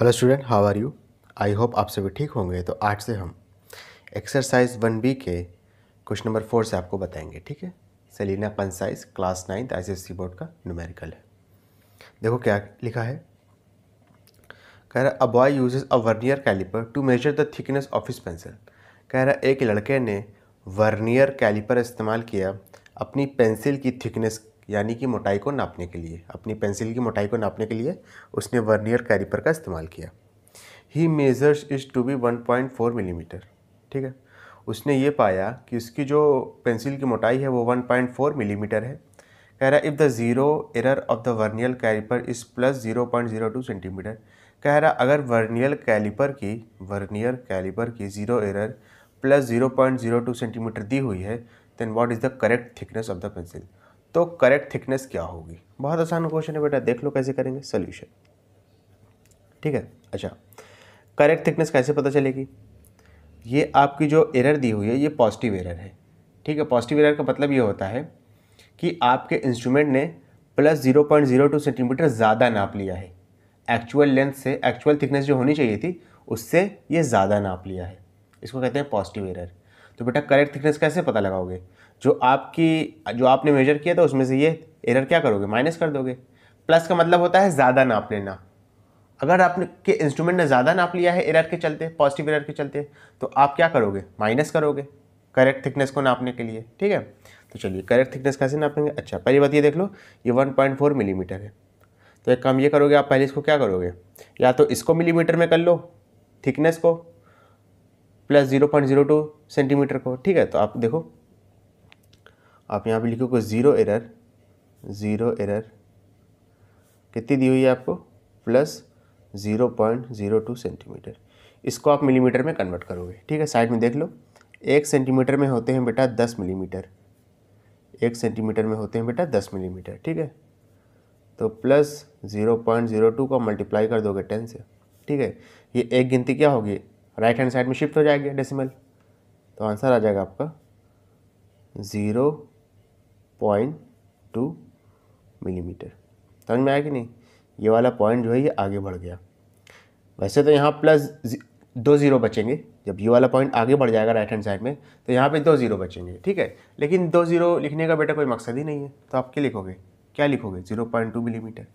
Hello student how are you I hope आप सभी ठीक होंगे तो आज से हम एक्सरसाइज वन बी के क्वेश्चन नंबर फोर से आपको बताएंगे ठीक है Selina concise class ninth I board का न्यूमेरिकल है देखो क्या लिखा है कह रहा a boy uses a vernier calliper to measure the thickness of इस पेंसिल कह रहा एक लड़के ने वर्नियर कैलिपर इस्तेमाल किया अपनी पेंसिल की थिकनेस यानी कि मोटाई को नापने के लिए अपनी पेंसिल की मोटाई को नापने के लिए उसने वर्नियर कैरिपर का इस्तेमाल किया he measures is to be one point four millimetre ठीक है उसने ये पाया कि उसकी जो पेंसिल की मोटाई है वो वन पॉइंट फोर मिलीमीटर है कह रहा if the zero error of the vernier calliper is plus zero point zero two centimetre कह रहा अगर वर्नियल कैलिपर की वर्नियर कैलिपर की zero error plus zero point zero two centimetre दी हुई है then what is the correct thickness of the pencil तो correct thickness क्या होगी बहुत आसान क्वेश्चन है बेटा देख लो कैसे करेंगे सोल्यूशन ठीक है अच्छा करेक्ट थिकनेस कैसे पता चलेगी ये आपकी जो एरर दी हुई है ये पॉजिटिव एरर है ठीक है पॉजिटिव एरर का मतलब ये होता है कि आपके इंस्ट्रूमेंट ने plus zero point zero two centimetre ज़्यादा नाप लिया है एक्चुअल लेंथ से एक्चुअल थिकनेस जो होनी चाहिए थी उससे ये ज़्यादा नाप लिया है इसको कहते हैं पॉजिटिव एरर तो बेटा करेक्ट थिकनेस कैसे पता लगाओगे जो आपकी जो आपने मेजर किया था उसमें से ये एरर क्या करोगे माइनस कर दोगे प्लस का मतलब होता है ज़्यादा नाप लेना अगर आपके इंस्ट्रूमेंट ने ज़्यादा नाप लिया है एरर के चलते पॉजिटिव एरर के चलते तो आप क्या करोगे माइनस करोगे करेक्ट थिकनेस को नापने के लिए ठीक है तो चलिए करेक्ट थिकनेस कैसे नापेंगे अच्छा पहली बात ये देख लो ये 1.4 मिलीमीटर mm है तो एक काम ये करोगे आप पहले इसको क्या करोगे या तो इसको मिलीमीटर में कर लो थिकनेस को plus zero point zero two centimetre को ठीक है तो आप देखो आप यहाँ पे लिखोगे ज़ीरो एरर ज़ीरो एरर कितनी दी हुई है आपको plus zero point zero two centimetre इसको आप मिलीमीटर में कन्वर्ट करोगे ठीक है साइड में देख लो एक सेंटीमीटर में होते हैं बेटा दस मिलीमीटर एक सेंटीमीटर में होते हैं बेटा दस मिलीमीटर ठीक है तो plus zero point zero two को मल्टीप्लाई कर दोगे टेन से ठीक है ये एक गिनती क्या होगी राइट हैंड साइड में शिफ्ट हो जाएगी डेसिमल तो आंसर आ जाएगा आपका ज़ीरो पॉइंट टू मिलीमीटर समझ में आया कि नहीं ये वाला पॉइंट जो है ये आगे बढ़ गया वैसे तो यहाँ प्लस दो ज़ीरो बचेंगे जब ये वाला पॉइंट आगे बढ़ जाएगा राइट हैंड साइड में तो यहाँ पे दो ज़ीरो बचेंगे ठीक है लेकिन दो ज़ीरो लिखने का बेटा कोई मकसद ही नहीं है तो आप क्या लिखोगे क्या लिखोगे ज़ीरो पॉइंट टू मिलीमीटर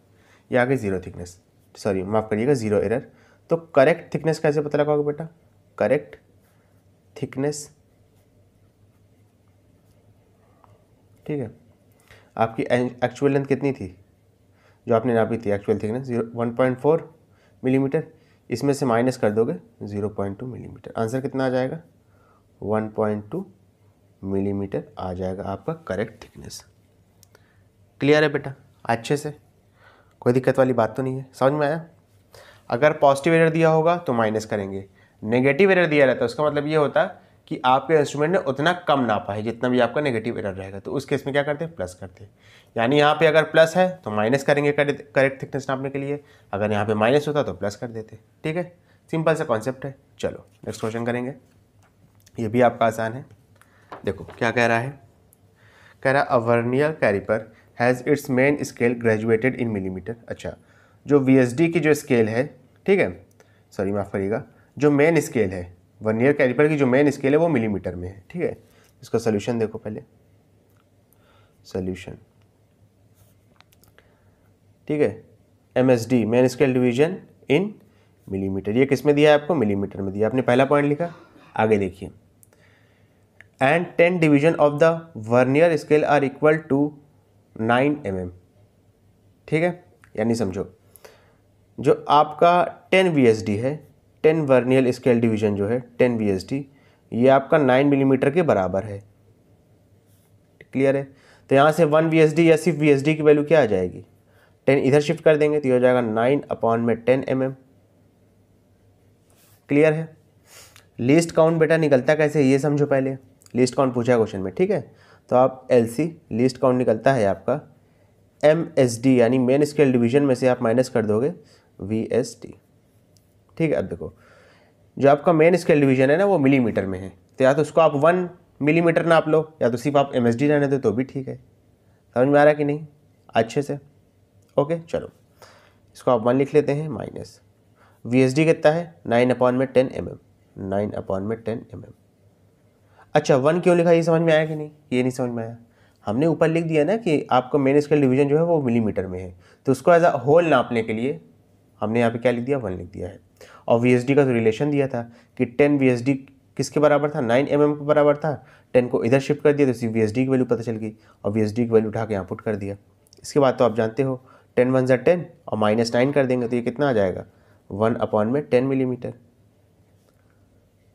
ये आगे ज़ीरो थिकनेस सॉरी माफ़ करिएगा ज़ीरो एरर तो करेक्ट थिकनेस कैसे पता लगाओगे बेटा करेक्ट थिकनेस ठीक है आपकी एक्चुअल लेंथ कितनी थी जो आपने नापी थी actual thickness zero one point four millimetre इसमें से माइनस कर दोगे zero point two millimetre answer कितना आ जाएगा वन पॉइंट टू मिलीमीटर आ जाएगा आपका करेक्ट थिकनेस क्लियर है बेटा अच्छे से कोई दिक्कत वाली बात तो नहीं है समझ में आया अगर पॉजिटिव एरर दिया होगा तो माइनस करेंगे नेगेटिव एरर दिया रहता है उसका मतलब ये होता है कि आपके इंस्ट्रूमेंट ने उतना कम नापा है जितना भी आपका नेगेटिव एरर रहेगा तो उस केस में क्या करते हैं प्लस करते हैं यानी यहाँ पे अगर प्लस है तो माइनस करेंगे करेक्ट थिकनेस नापने के लिए अगर यहाँ पे माइनस होता तो प्लस कर देते ठीक है सिंपल सा कॉन्सेप्ट है चलो नेक्स्ट क्वेश्चन करेंगे ये भी आपका आसान है देखो क्या कह रहा है कह रहा a calliper has its main scale graduated in millimetre अच्छा जो वी की जो स्केल है ठीक है सॉरी माफ़ करिएगा जो मेन स्केल है वन ईयर कैलिपर की जो मेन स्केल है वो मिलीमीटर में है ठीक है इसका सोल्यूशन देखो पहले सोल्यूशन ठीक है M S D main scale division in millimetre ये किस में दिया है आपको मिलीमीटर में दिया आपने पहला पॉइंट लिखा आगे देखिए and ten division of the vernier scale are equal to nine M M ठीक है यानी समझो जो आपका टेन वी एस डी है टेन वर्नियल स्केल डिवीजन जो है टेन वी एस डी ये आपका नाइन मिलीमीटर के बराबर है क्लियर है तो यहाँ से वन वी एस डी या सिर्फ वी एस डी की वैल्यू क्या आ जाएगी टेन इधर शिफ्ट कर देंगे तो ये हो जाएगा नाइन अपॉन में टेन एम एम क्लियर है लिस्ट काउंट बेटा निकलता कैसे ये समझो पहले लिस्ट काउंट पूछा क्वेश्चन में ठीक है तो आप एल सी लिस्ट काउंट निकलता है आपका एम एस डी यानी मेन स्केल डिवीजन में से आप माइनस कर दोगे वी एस टी ठीक है अब देखो जो आपका मेन स्केल डिवीजन है ना वो मिलीमीटर में है तो या तो उसको आप वन मिलीमीटर नाप लो या तो सिर्फ आप एम एस रहने दो तो भी ठीक है समझ में आ रहा है कि नहीं अच्छे से ओके चलो इसको आप वन लिख लेते हैं माइनस वी एस डी कितना है नाइन अपॉन में ten M M nine upon में टेन एम एम अच्छा वन क्यों लिखा ये समझ में आया कि नहीं ये नहीं समझ में आया हमने ऊपर लिख दिया ना कि आपका मेन स्केल डिवीजन जो है वो मिलीमीटर में है तो उसको एज अ होल नापने के लिए हमने यहाँ पे क्या लिख दिया वन लिख दिया है और वी का तो रिलेशन दिया था कि टेन वी किसके बराबर था नाइन एम mm के बराबर था टेन को इधर शिफ्ट कर दिया तो इसी वी की वैल्यू पता चल गई और वी की वैल्यू उठा के यहाँ पुट कर दिया इसके बाद तो आप जानते हो टेन वन जर टेन और माइनस नाइन कर देंगे तो ये कितना आ जाएगा वन अपॉन में टेन मिलीमीटर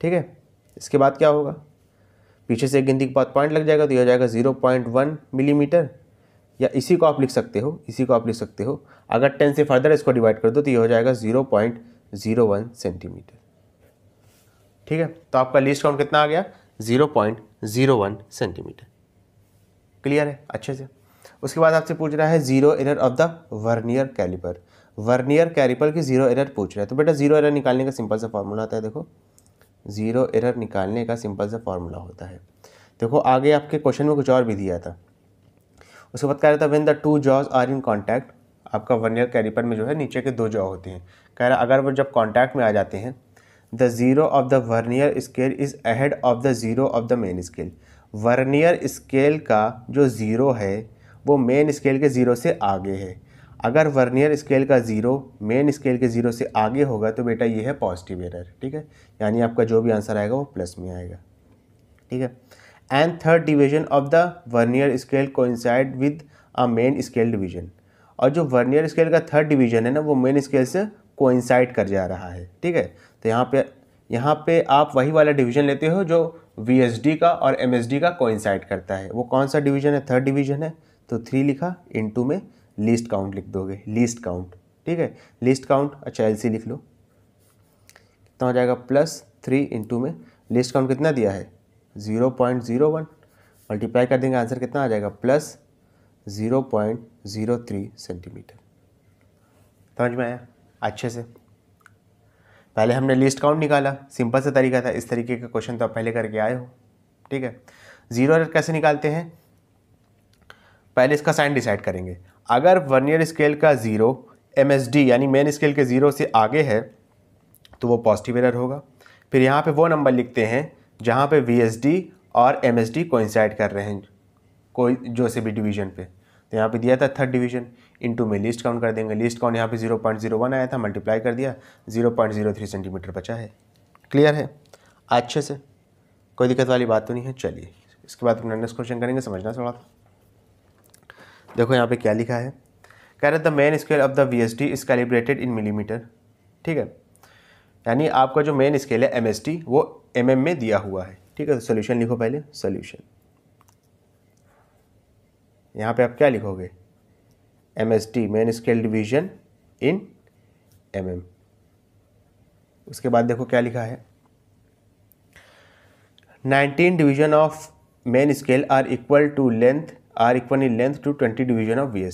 ठीक है इसके बाद क्या होगा पीछे से एक गिनती के बाद पॉइंट लग जाएगा तो यह हो जाएगा ज़ीरो पॉइंट वन मिलीमीटर या इसी को आप लिख सकते हो इसी को आप लिख सकते हो अगर टेन से फर्दर इसको डिवाइड कर दो तो ये हो जाएगा zero point zero one centimetre ठीक है तो आपका लीस्ट काउंट कितना आ गया zero point zero one centimetre clear है अच्छे से उसके बाद आपसे पूछ रहा है zero error of the vernier calliper vernier calliper की ज़ीरो एरर पूछ रहा है तो बेटा ज़ीरो एरर निकालने का सिंपल सा फॉर्मूला होता है देखो ज़ीरो एरर निकालने का सिंपल सा फॉर्मूला होता है देखो आगे आपके क्वेश्चन में कुछ और भी दिया था उसके बाद कह रहा था when the two jaws are in contact आपका वन ईयर कैरिपर में जो है नीचे के दो जॉ होते हैं कह रहा अगर वो जब कॉन्टैक्ट में आ जाते हैं the zero of the vernier scale is ahead of the zero of the main scale vernier scale का जो ज़ीरो है वो मेन स्केल के ज़ीरो से आगे है अगर वर्नियर स्केल का ज़ीरो मेन स्केल के ज़ीरो से आगे होगा तो बेटा ये है पॉजिटिव एरर ठीक है यानी आपका जो भी आंसर आएगा वो प्लस में आएगा ठीक है and third division of the vernier scale coincide with a main scale division और जो वर्नियर स्केल का थर्ड डिवीजन है ना वो मेन स्केल से कोइंसाइड कर जा रहा है ठीक है तो यहाँ पे यहाँ पे आप वही वाला डिवीजन लेते हो जो वी का और एम का कोइंसाइड करता है वो कौन सा डिवीजन है थर्ड डिवीजन है तो थ्री लिखा इन में लिस्ट काउंट लिख दोगे लीस्ट काउंट ठीक है लिस्ट काउंट अच्छा एल लिख लो कितना हो जाएगा प्लस थ्री टू में लिस्ट काउंट कितना दिया है zero point zero one multiply कर देंगे आंसर कितना आ जाएगा plus zero zero point three centimetre समझ में आया अच्छे से पहले हमने लिस्ट काउंट निकाला सिंपल सा तरीका था इस तरीके का क्वेश्चन तो आप पहले करके आए हो ठीक है ज़ीरो एरर कैसे निकालते हैं पहले इसका साइन डिसाइड करेंगे अगर वन ईयर स्केल का ज़ीरो एम यानी मेन स्केल के ज़ीरो से आगे है तो वो पॉजिटिव एरर होगा फिर यहाँ पे वो नंबर लिखते हैं जहाँ पे वी और एम एस कोइंसाइड कर रहे हैं कोई जो से भी डिवीजन पे तो यहाँ पे दिया था थर्ड डिवीजन इनटू में लिस्ट काउंट कर देंगे लिस्ट काउंट यहाँ पे 0.01 आया था मल्टीप्लाई कर दिया 0.03 सेंटीमीटर बचा है क्लियर है अच्छे से कोई दिक्कत वाली बात तो नहीं है चलिए इसके बाद अपना नेक्स्ट क्वेश्चन करेंगे समझना थोड़ा देखो यहाँ पर क्या लिखा है कह रहे the main scale of the V S T is calibrated in millimetre ठीक है यानी आपका जो मेन स्केल है एम एस टी वो एम mm में दिया हुआ है ठीक है तो सोल्यूशन लिखो पहले सोल्यूशन यहाँ पे आप क्या लिखोगे M S T main scale division in M M उसके बाद देखो क्या लिखा है nineteen division of main scale are equal to length are equal in length to twenty division of V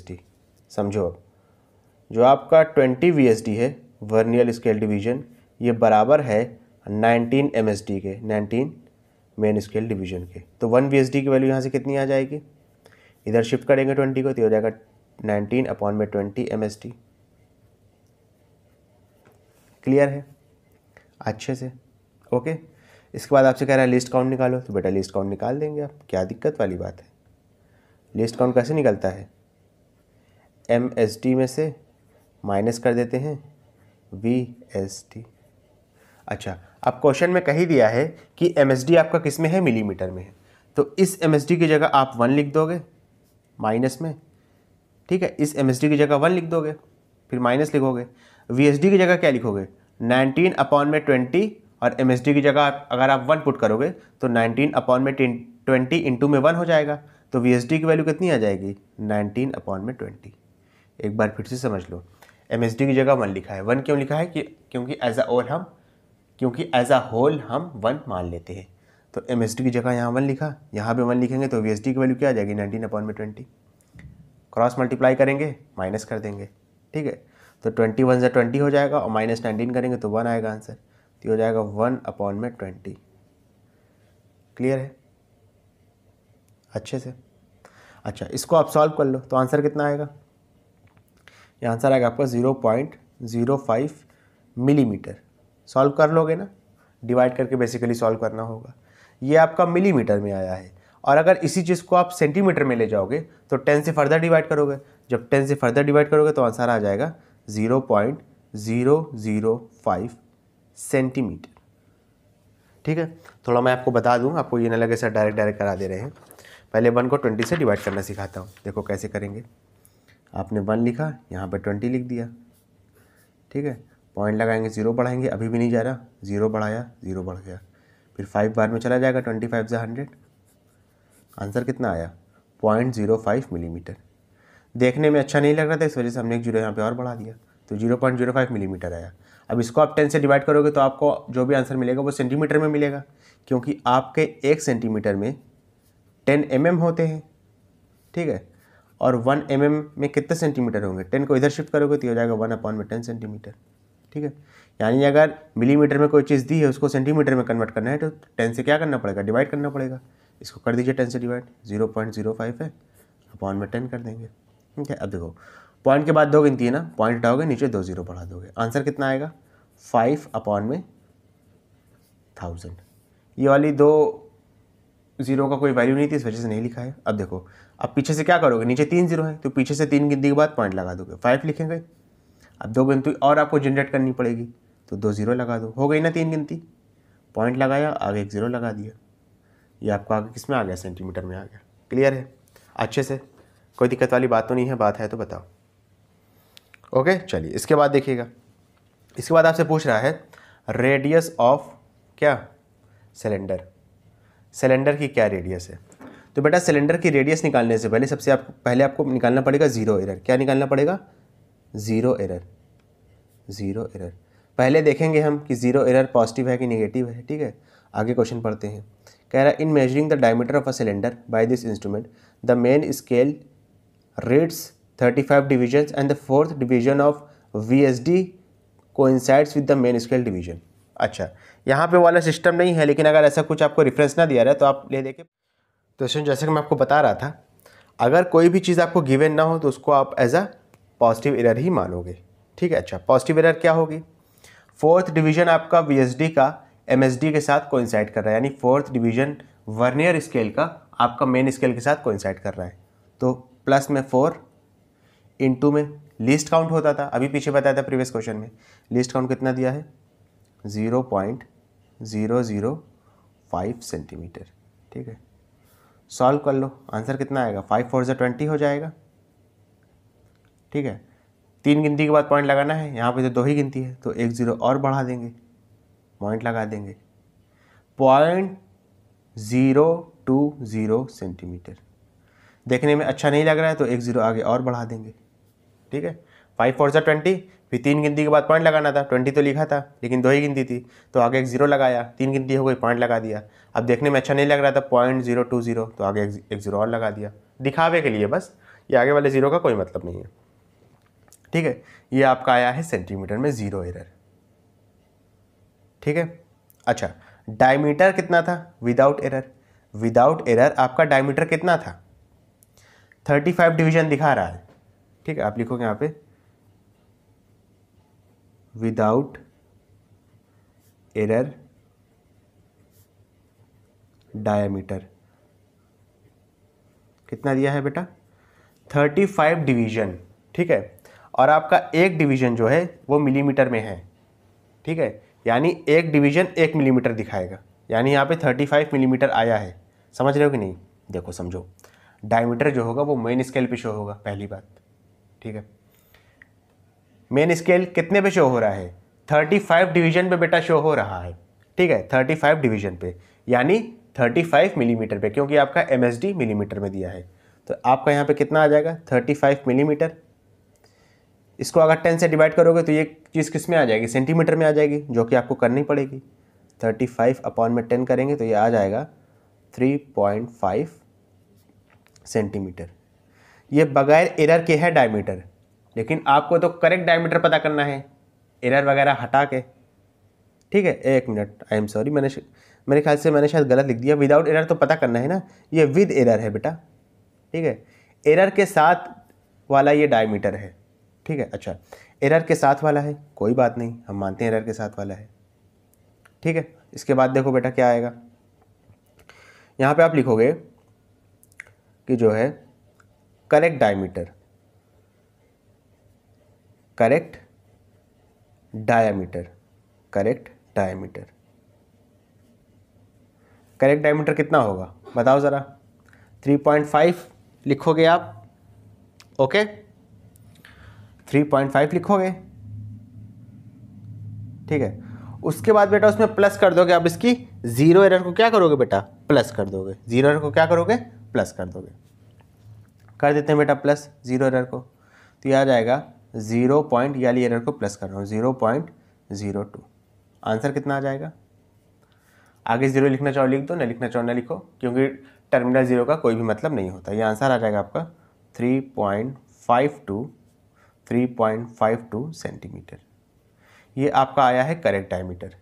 समझो अब जो आपका ट्वेंटी वी है वर्नियल स्केल डिवीजन ये बराबर है नाइनटीन एम के नाइनटीन मेन स्केल डिवीजन के तो वन वी की वैल्यू यहाँ से कितनी आ जाएगी इधर शिफ्ट करेंगे ट्वेंटी को तो हो जाएगा नाइनटीन अपॉन में twenty M S T clear है अच्छे से ओके इसके बाद आपसे कह रहा है लिस्ट काउंट निकालो तो बेटा लिस्ट काउंट निकाल देंगे आप क्या दिक्कत वाली बात है लिस्ट काउंट कैसे निकलता है एम एस टी में से माइनस कर देते हैं वी एस टी अच्छा अब क्वेश्चन में कही दिया है कि एम एस डी आपका किस में है मिलीमीटर में है तो इस एम एस डी की जगह आप वन लिख दोगे माइनस में ठीक है इस एम की जगह वन लिख दोगे फिर माइनस लिखोगे वी की जगह क्या लिखोगे नाइनटीन अपॉन में ट्वेंटी और एम की जगह अगर आप वन पुट करोगे तो नाइनटीन अपॉन में ट्वेंटी इंटू में वन हो जाएगा तो वी की वैल्यू कितनी आ जाएगी नाइनटीन अपॉन में ट्वेंटी एक बार फिर से समझ लो एम की जगह वन लिखा है वन क्यों लिखा है कि क्योंकि एज अ ओल हम क्योंकि एज अ होल हम वन मान लेते हैं तो एम एस टी की जगह यहाँ वन लिखा यहाँ पे वन लिखेंगे तो वी एस टी की वैल्यू क्या आ जाएगी नाइनटीन अपॉन में ट्वेंटी क्रॉस मल्टीप्लाई करेंगे माइनस कर देंगे ठीक है तो ट्वेंटी वन से ट्वेंटी हो जाएगा और माइनस नाइनटीन करेंगे तो वन आएगा आंसर तो हो जाएगा वन अपॉन में ट्वेंटी क्लियर है अच्छे से अच्छा इसको आप सॉल्व कर लो तो आंसर कितना आएगा ये आंसर आएगा आपका zero point zero five millimetre solve कर लोगे ना डिवाइड करके बेसिकली सॉल्व करना होगा ये आपका मिलीमीटर में आया है और अगर इसी चीज़ को आप सेंटीमीटर में ले जाओगे तो टेन से फर्दर डिवाइड करोगे जब टेन से फर्दर डिवाइड करोगे तो आंसर आ जाएगा zero point zero zero five centimetre ठीक है थोड़ा मैं आपको बता दूँ आपको ये ना लगे सर डायरेक्ट डायरेक्ट करा दे रहे हैं पहले वन को ट्वेंटी से डिवाइड करना सिखाता हूँ देखो कैसे करेंगे आपने वन लिखा यहाँ पर ट्वेंटी लिख दिया ठीक है पॉइंट लगाएंगे ज़ीरो बढ़ाएंगे अभी भी नहीं जा रहा ज़ीरो बढ़ाया ज़ीरो बढ़ गया फिर फाइव बार में चला जाएगा ट्वेंटी फाइव से हंड्रेड आंसर कितना आया पॉइंट जीरो फाइव मिलीमीटर देखने में अच्छा नहीं लग रहा था इस वजह से हमने एक जीरो यहाँ पे और बढ़ा दिया तो zero point zero five millimetre आया अब इसको आप टेन से डिवाइड करोगे तो आपको जो भी आंसर मिलेगा वो सेंटीमीटर में मिलेगा क्योंकि आपके एक सेंटीमीटर में टेन एम mm होते हैं ठीक है और वन एम mm में कितने सेंटीमीटर होंगे टेन को इधर शिफ्ट करोगे तो हो जाएगा वन अपॉन में टेन सेंटीमीटर ठीक है यानी अगर मिलीमीटर में कोई चीज़ दी है उसको सेंटीमीटर में कन्वर्ट करना है तो टेन से क्या करना पड़ेगा डिवाइड करना पड़ेगा इसको कर दीजिए टेन से divide zero point zero five है अपॉन में टेन कर देंगे ठीक है अब देखो पॉइंट के बाद दो गिनती है ना पॉइंट हटाओगे नीचे दो जीरो बढ़ा दोगे आंसर कितना आएगा फाइव अपॉन में थाउजेंड ये वाली दो जीरो का कोई वैल्यू नहीं थी इस वजह से नहीं लिखा है अब देखो अब पीछे से क्या करोगे नीचे तीन जीरो है तो पीछे से तीन गिनती के बाद पॉइंट लगा दोगे फाइव लिखेंगे अब दो गिनती और आपको जनरेट करनी पड़ेगी तो दो ज़ीरो लगा दो हो गई ना तीन गिनती पॉइंट लगाया आगे एक ज़ीरो लगा दिया ये आपको आगे किस में आ गया सेंटीमीटर में आ गया क्लियर है अच्छे से कोई दिक्कत वाली बात तो नहीं है बात है तो बताओ ओके चलिए इसके बाद देखिएगा इसके बाद आपसे पूछ रहा है रेडियस ऑफ क्या सिलेंडर सिलेंडर की क्या रेडियस है तो बेटा सिलेंडर की रेडियस निकालने से पहले सबसे आपको पहले आपको निकालना पड़ेगा ज़ीरो एरर क्या निकालना पड़ेगा ज़ीरो एरर ज़ीरो एरर पहले देखेंगे हम कि ज़ीरो एरर पॉजिटिव है कि निगेटिव है ठीक है आगे क्वेश्चन पढ़ते हैं कह रहा है in measuring the diameter of a cylinder by this instrument the main scale reads thirty five divisions and the fourth division of V S D coincides with the main scale division अच्छा यहाँ पे वाला system नहीं है लेकिन अगर ऐसा कुछ आपको रेफरेंस ना दिया रहा है तो आप ले देखे तो जैसे कि मैं आपको बता रहा था अगर कोई भी चीज़ आपको गिवन ना हो तो उसको आप एज अ पॉजिटिव एरर ही मानोगे ठीक है अच्छा पॉजिटिव एरर क्या होगी फोर्थ डिवीजन आपका वी का एम के साथ कोइंसाइड कर रहा है यानी फोर्थ डिवीजन वर्नियर स्केल का आपका मेन स्केल के साथ कोइंसाइड कर रहा है तो प्लस में फोर इंटू में लिस्ट काउंट होता था अभी पीछे बताया था प्रीवियस क्वेश्चन में लिस्ट काउंट कितना दिया है zero point zero zero five centimetre ठीक है सॉल्व कर लो आंसर कितना आएगा फाइव फोर ज़ा ट्वेंटी हो जाएगा ठीक है तीन गिनती के बाद पॉइंट लगाना है यहाँ पे तो दो ही गिनती है तो एक ज़ीरो और बढ़ा देंगे पॉइंट लगा देंगे point zero two zero centimetre देखने में अच्छा नहीं लग रहा है तो एक ज़ीरो आगे और बढ़ा देंगे ठीक है फाइव फोर सा ट्वेंटी फिर तीन गिनती के बाद पॉइंट लगाना था ट्वेंटी तो लिखा था लेकिन दो ही गिनती थी तो आगे एक ज़ीरो लगाया तीन गिनती हो गई पॉइंट लगा दिया अब देखने में अच्छा नहीं लग रहा था पॉइंट ज़ीरो टू ज़ीरो तो आगे एक ज़ीरो और लगा दिया दिखावे के लिए बस ये आगे वाले ज़ीरो का कोई मतलब नहीं है ठीक है ये आपका आया है सेंटीमीटर में ज़ीरो एरर ठीक है अच्छा डायमीटर कितना था विदाउट एरर विदाउट एरर आपका डायमीटर कितना था थर्टी फाइव डिवीजन दिखा रहा है ठीक है आप लिखोगे यहाँ पे विदाउट एरर डायमीटर कितना दिया है बेटा थर्टी फाइव डिवीजन ठीक है और आपका एक डिवीजन जो है वो मिलीमीटर में है ठीक है यानी एक डिवीजन एक मिलीमीटर दिखाएगा यानी यहाँ पे 35 मिलीमीटर आया है समझ रहे हो कि नहीं देखो समझो डायमीटर जो होगा वो मेन स्केल पे शो होगा पहली बात ठीक है मेन स्केल कितने पे शो हो रहा है 35 डिवीजन पे बेटा शो हो रहा है ठीक है 35 डिवीजन पे यानी 35 मिलीमीटर पे क्योंकि आपका एम मिलीमीटर में दिया है तो आपका यहाँ पे कितना आ जाएगा 35 मिलीमीटर इसको अगर टेन से डिवाइड करोगे तो ये चीज़ किस में आ जाएगी सेंटीमीटर में आ जाएगी जो कि आपको करनी पड़ेगी थर्टी फाइव अपॉन में टेन करेंगे तो ये आ जाएगा थ्री पॉइंट फाइव सेंटीमीटर ये बगैर एरर के है डायमीटर लेकिन आपको तो करेक्ट डायमीटर पता करना है एरर वगैरह हटा के ठीक है एक मिनट आई एम सॉरी मैंने मेरे ख्याल से मैंने शायद गलत लिख दिया विदाउट एरर तो पता करना है ना ये विद एरर है बेटा ठीक है एरर के साथ वाला ये डायमीटर है ठीक है अच्छा एरर के साथ वाला है कोई बात नहीं हम मानते हैं एरर के साथ वाला है ठीक है इसके बाद देखो बेटा क्या आएगा यहाँ पे आप लिखोगे कि जो है correct diameter correct diameter correct diameter correct diameter कितना होगा बताओ ज़रा 3.5 लिखोगे आप okay okay? Three point five लिखोगे ठीक है उसके बाद बेटा उसमें प्लस कर दोगे आप इसकी ज़ीरो एरर को क्या करोगे बेटा प्लस कर दोगे ज़ीरो एरर को क्या करोगे प्लस कर दोगे कर देते हैं बेटा प्लस ज़ीरो एरर को तो यह आ जाएगा ज़ीरो पॉइंट याली एरर को प्लस कर रहा हूँ zero point zero two answer कितना आ जाएगा आगे ज़ीरो लिखना चाहो लिख दो ना लिखना चाहो ना लिखो क्योंकि टर्मिनल ज़ीरो का कोई भी मतलब नहीं होता ये आंसर आ जाएगा आपका three point five two 3.52 centimetre ये आपका आया है करेक्ट डायमीटर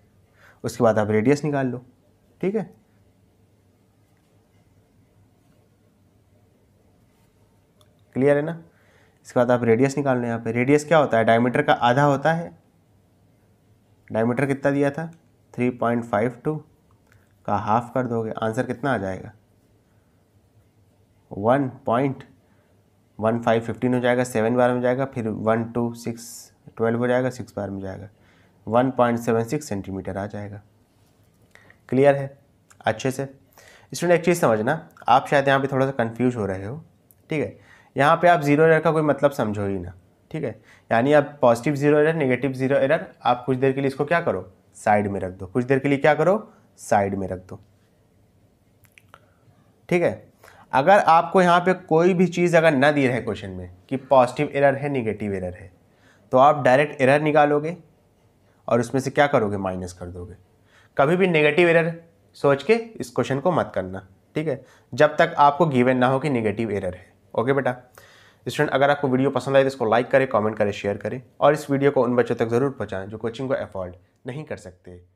उसके बाद आप रेडियस निकाल लो ठीक है क्लियर है ना इसके बाद आप रेडियस निकाल लो यहाँ पे रेडियस क्या होता है डायमीटर का आधा होता है डायमीटर कितना दिया था 3.52 का हाफ कर दोगे आंसर कितना आ जाएगा one point one five fifteen हो जाएगा सेवन बार में जाएगा फिर वन टू सिक्स ट्वेल्व हो जाएगा सिक्स बार में जाएगा one point seven six centimetre आ जाएगा क्लियर है अच्छे से स्टूडेंट एक चीज़ समझना आप शायद यहाँ पे थोड़ा सा कंफ्यूज हो रहे हो ठीक है यहाँ पे आप जीरो एरर का कोई मतलब समझो ही ना ठीक है यानी आप positive zero error negative zero error आप कुछ देर के लिए इसको क्या करो साइड में रख दो कुछ देर के लिए क्या करो साइड में रख दो ठीक है अगर आपको यहाँ पे कोई भी चीज़ अगर ना दी रहे क्वेश्चन में कि पॉजिटिव एरर है निगेटिव एरर है तो आप डायरेक्ट एरर निकालोगे और उसमें से क्या करोगे माइनस कर दोगे कभी भी नेगेटिव एरर सोच के इस क्वेश्चन को मत करना ठीक है जब तक आपको गिवन ना हो कि नेगेटिव एरर है ओके बेटा स्टूडेंट अगर आपको वीडियो पसंद आए तो इसको लाइक करें कमेंट करें शेयर करें और इस वीडियो को उन बच्चों तक ज़रूर पहुँचाएँ जो कोचिंग को अफोर्ड नहीं कर सकते